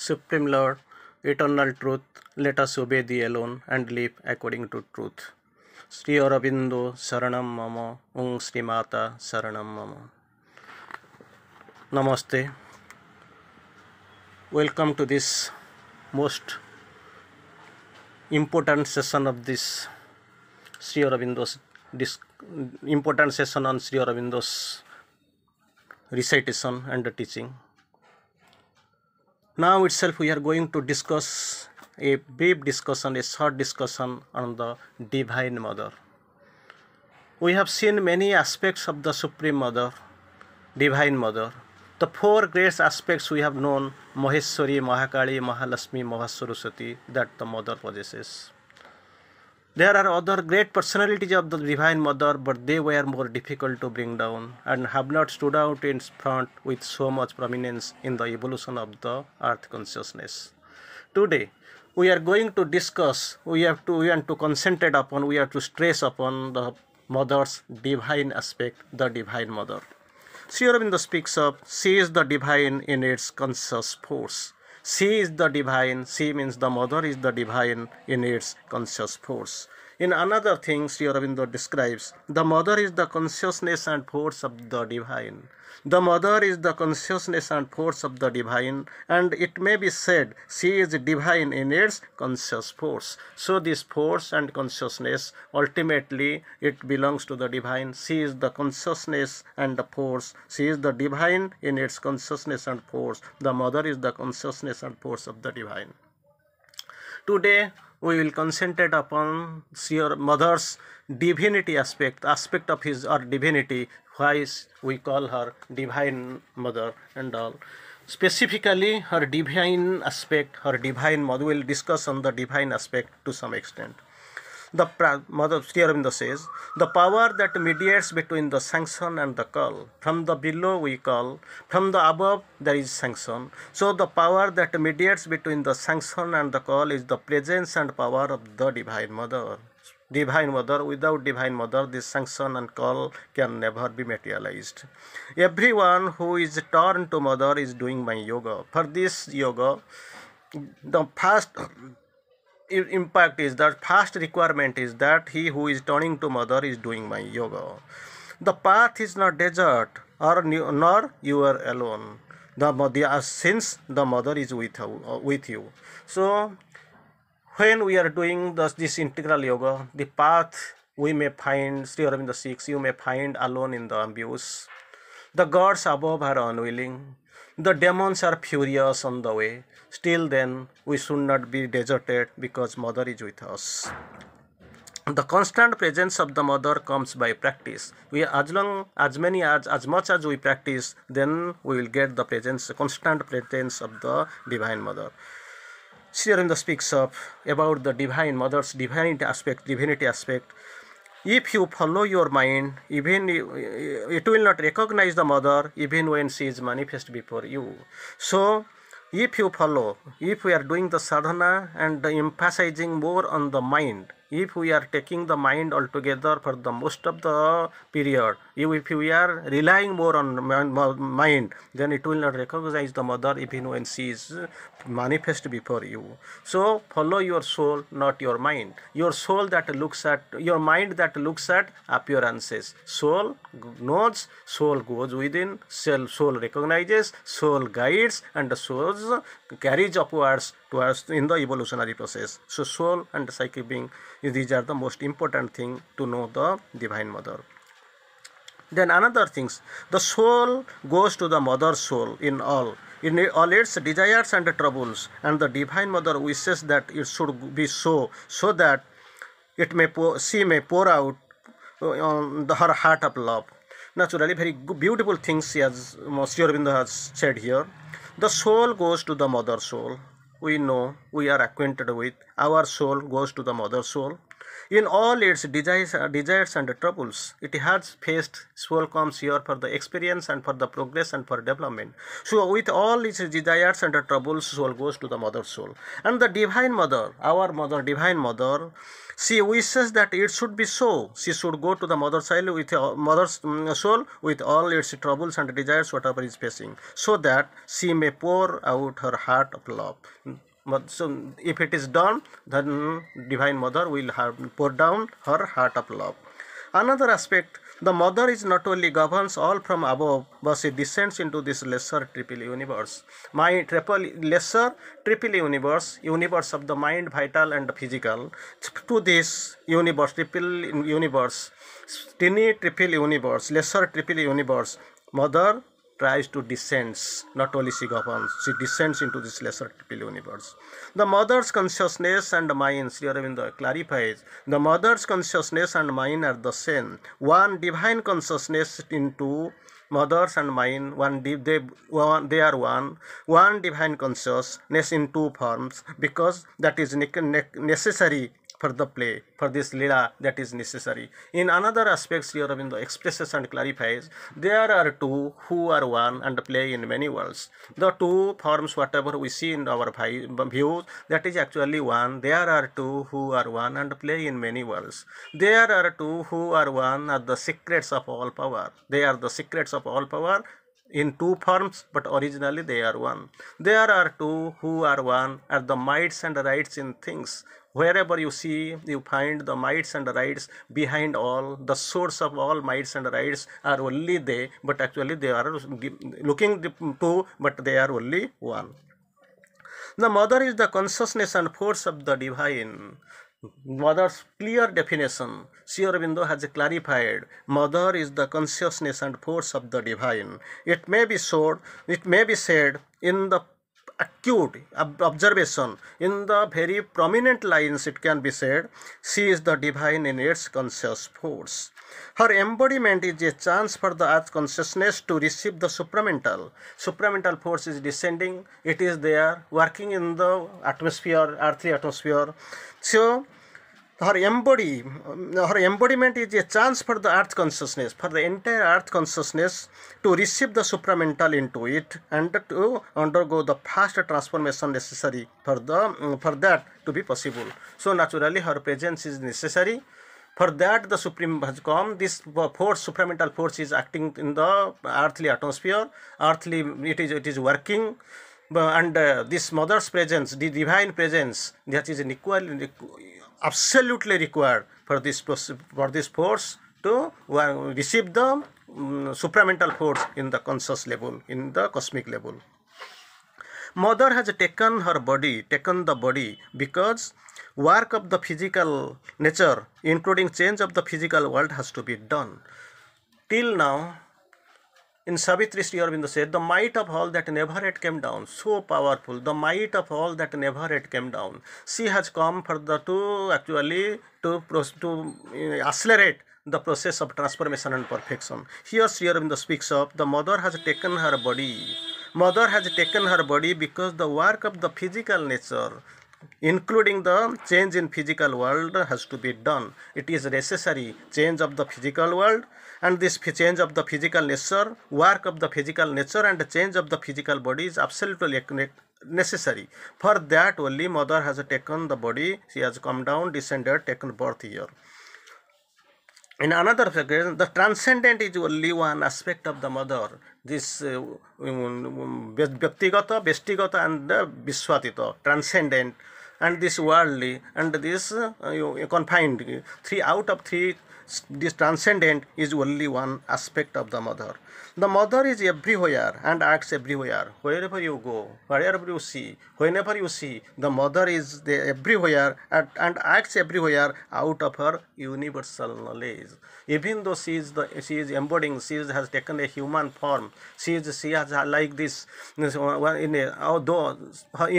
Supreme Lord, eternal truth, let us obey thee alone and live according to truth. Sri Aurobindo Saranam Mama, Ung Sri Mata Saranam Mama. Namaste. Welcome to this most important session of this Sri Aurobindo's this important session on Sri Aurobindo's recitation and the teaching. now itself we are going to discuss a brief discussion a short discussion on the divine mother we have seen many aspects of the supreme mother divine mother the four great aspects we have known maheshwari mahakali Mahalasmi, mahasaraswati that the mother possesses there are other great personalities of the Divine Mother, but they were more difficult to bring down and have not stood out in front with so much prominence in the evolution of the earth consciousness. Today, we are going to discuss, we have to, we have to concentrate upon, we have to stress upon the Mother's divine aspect, the Divine Mother. Sri Aurobindo speaks of, she is the divine in its conscious force. She is the divine, she means the mother is the divine in its conscious force. In another thing, Sri Aurobindo describes, the mother is the consciousness and force of the divine. The mother is the consciousness and force of the divine, and it may be said she is divine in its conscious force. So this force and consciousness ultimately it belongs to the divine. She is the consciousness and the force. She is the divine in its consciousness and force. The mother is the consciousness and force of the divine. Today we will concentrate upon your mother's divinity aspect, aspect of his or divinity, why we call her divine mother and all. Specifically, her divine aspect, her divine mother, we will discuss on the divine aspect to some extent. The mother Sri Aurobindo says, the power that mediates between the sanction and the call. From the below we call, from the above there is sanction. So the power that mediates between the sanction and the call is the presence and power of the Divine Mother. Divine Mother, without Divine Mother, this sanction and call can never be materialized. Everyone who is turned to Mother is doing my yoga. For this yoga, the first impact is that first requirement is that he who is turning to mother is doing my yoga the path is not desert or nor you are alone the mother uh, since the mother is with uh, with you so when we are doing this, this integral yoga the path we may find sri aurobindo 6 you may find alone in the abuse. the gods above are unwilling the demons are furious on the way. Still then, we should not be deserted because mother is with us. The constant presence of the mother comes by practice. We as long as many as as much as we practice, then we will get the presence, constant presence of the divine mother. Sri Aurobindo speaks of about the divine mother's divinity aspect, divinity aspect if you follow your mind even it will not recognize the mother even when she is manifest before you so if you follow if we are doing the sadhana and emphasizing more on the mind if we are taking the mind altogether for the most of the period if we are relying more on mind then it will not recognize the mother even when she is manifest before you so follow your soul not your mind your soul that looks at your mind that looks at appearances soul knows soul goes within soul recognizes soul guides and soul carries upwards towards in the evolutionary process. So soul and psychic being, these are the most important thing to know the Divine Mother. Then another things, the soul goes to the mother soul in all, in all its desires and troubles, and the Divine Mother wishes that it should be so, so that it may pour, she may pour out uh, on the, her heart of love. Naturally, very beautiful things she has, Sri Aurobindo has said here. The soul goes to the mother soul. We know, we are acquainted with, our soul goes to the mother soul. In all its desires, desires and troubles, it has faced Swalcom's year for the experience and for the progress and for development. So, with all its desires and troubles, soul goes to the mother soul. And the Divine Mother, our Mother, Divine Mother, she wishes that it should be so. She should go to the mother soul with uh, mother mm, soul with all its troubles and desires, whatever is facing, so that she may pour out her heart of love so if it is done, then Divine Mother will have pour down her heart of love. Another aspect, the mother is not only governs all from above, but she descends into this lesser triple universe. My triple lesser triple universe, universe of the mind, vital and physical. To this universe, triple universe, tiny triple universe, lesser triple universe, mother tries to descends, not only she governs, she descends into this lesser typical universe. The mother's consciousness and mind, Sri Aurobindo clarifies, the mother's consciousness and mind are the same. One divine consciousness into mothers and mind. one div they one, they are one one divine consciousness in two forms because that is ne- ne- necessary for the play, for this lila that is necessary. In another aspect, Sri Aurobindo expresses and clarifies, there are two who are one and play in many worlds. The two forms whatever we see in our views, that is actually one. There are two who are one and play in many worlds. There are two who are one are the secrets of all power. They are the secrets of all power in two forms but originally they are one there are two who are one are the mights and rights in things wherever you see you find the mites and rights behind all the source of all mites and rights are only they but actually they are looking two but they are only one the mother is the consciousness and force of the divine mother's clear definition Sri Aurobindo has clarified mother is the consciousness and force of the divine it may be said. it may be said in the acute observation in the very prominent lines it can be said she is the divine in its conscious force her embodiment is a chance for the earth consciousness to receive the supramental supramental force is descending it is there working in the atmosphere earthly atmosphere so her embody her embodiment is a chance for the earth consciousness for the entire earth consciousness to receive the supramental into it and to undergo the fast transformation necessary for the for that to be possible so naturally her presence is necessary for that the supreme has come this force supramental force is acting in the earthly atmosphere earthly it is it is working and uh, this mother's presence the divine presence that is an equal absolutely required for this for this force to uh, receive the um, supramental force in the conscious level in the cosmic level mother has taken her body taken the body because work of the physical nature including change of the physical world has to be done till now in Savitri Sri Aurobindo said, The might of all that never yet came down, so powerful, the might of all that never yet came down. She has come further to actually to, to accelerate the process of transformation and perfection. Here Sri Aurobindo speaks of, the mother has taken her body. Mother has taken her body because the work of the physical nature including the change in physical world has to be done it is necessary change of the physical world and this change of the physical nature work of the physical nature and change of the physical body is absolutely necessary for that only mother has taken the body she has come down descended taken birth here in another occasion, the transcendent is only one aspect of the mother. This uh, um, um, um, Vyaktigata, Vestigata, and uh, Viswatita, transcendent, and this worldly, and this uh, confined. Three out of three this transcendent is only one aspect of the mother. The mother is everywhere and acts everywhere. Wherever you go, wherever you see, whenever you see, the mother is there everywhere and, and acts everywhere out of her universal knowledge. Even though she is the she is embodying, she is, has taken a human form. She is she has like this in a, although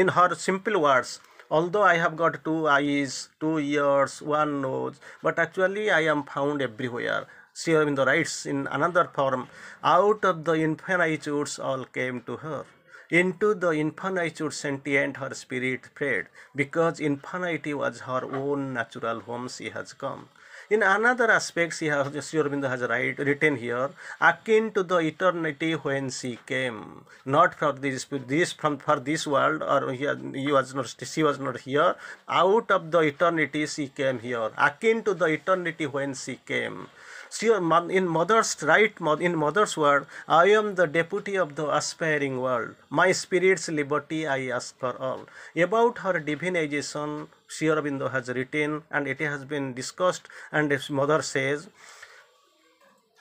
in her simple words although i have got two eyes two ears one nose but actually i am found everywhere in the rights, in another form, out of the infinitudes all came to her. Into the infinitude sentient her spirit prayed, because infinity was her own natural home she has come. In another aspect, he has, Sri Aurobindo has write, written here, akin to the eternity when she came, not for this, this from for this world, or he, he was not, she was not here. Out of the eternity she came here, akin to the eternity when she came. See, in mother's right, in mother's word, I am the deputy of the aspiring world. My spirit's liberty I ask for all. About her divinization, Sri Aurobindo has written and it has been discussed and his mother says,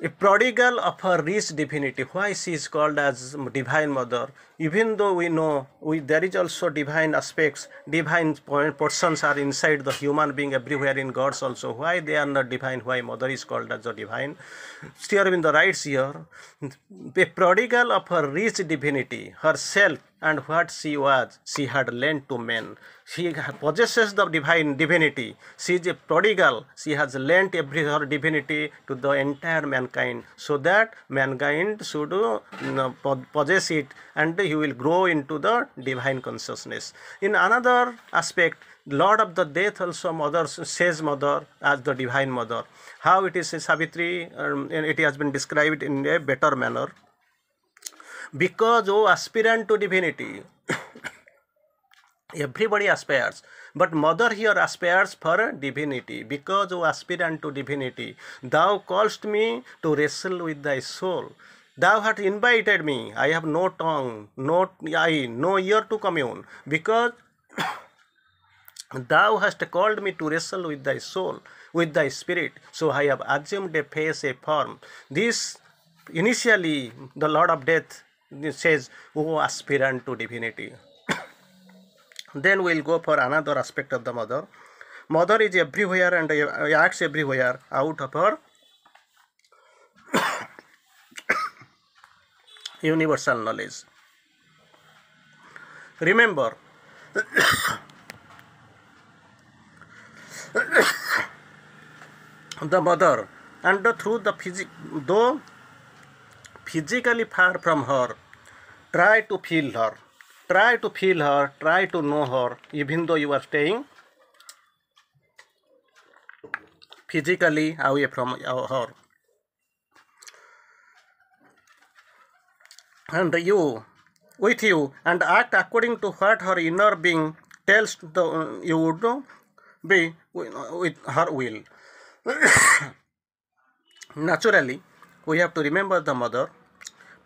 a prodigal of her rich divinity why she is called as divine mother even though we know we, there is also divine aspects divine persons are inside the human being everywhere in gods also why they are not divine why mother is called as the divine steer in the right here a prodigal of her rich divinity herself and what she was she had lent to men she possesses the divine divinity she is a prodigal she has lent every her divinity to the entire mankind so that mankind should possess it and he will grow into the divine consciousness in another aspect lord of the death also mother says mother as the divine mother how it is savitri um, it has been described in a better manner because O oh, aspirant to divinity. Everybody aspires, but mother here aspires for divinity because O oh, aspirant to divinity. Thou callest me to wrestle with thy soul. Thou hast invited me. I have no tongue, no eye, no ear to commune because thou hast called me to wrestle with thy soul, with thy spirit. So I have assumed a face, a form. This initially the lord of death says, O aspirant to divinity. then we'll go for another aspect of the mother. Mother is everywhere and acts everywhere out of her universal knowledge. Remember, the mother and through the physic though physically far from her. Try to feel her. Try to feel her. Try to know her, even though you are staying physically away from her. And you, with you, and act according to what her inner being tells the, you would be with her will. Naturally, we have to remember the mother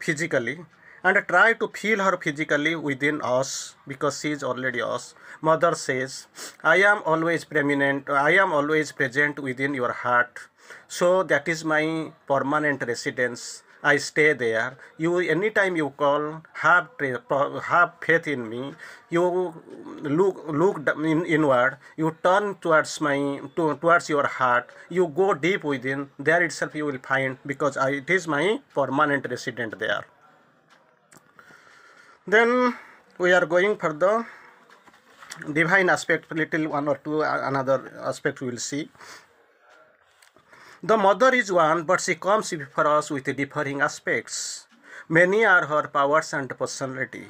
physically and try to feel her physically within us because she is already us. Mother says, I am always preeminent, I am always present within your heart. So that is my permanent residence. I stay there. You anytime you call, have have faith in me. You look look in, inward. You turn towards my to, towards your heart. You go deep within. There itself you will find because I, it is my permanent resident there. Then we are going for the divine aspect. Little one or two another aspect we will see. The mother is one, but she comes before us with differing aspects. Many are her powers and personality.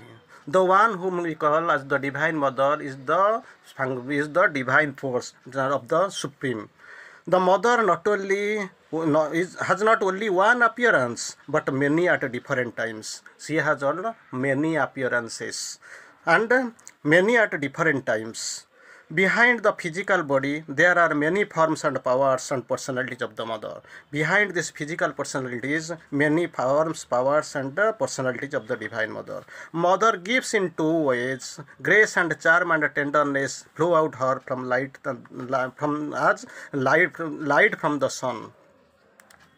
The one whom we call as the Divine Mother is the, is the divine force of the Supreme. The mother not only has not only one appearance but many at different times. She has all many appearances and many at different times. Behind the physical body, there are many forms and powers and personalities of the mother. Behind these physical personalities, many forms, powers, and uh, personalities of the Divine Mother. Mother gives in two ways grace and charm and tenderness flow out her from light uh, from as light, light from the sun.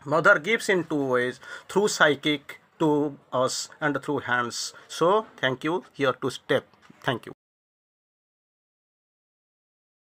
Mother gives in two ways through psychic to us and through hands. So, thank you. Here to step. Thank you.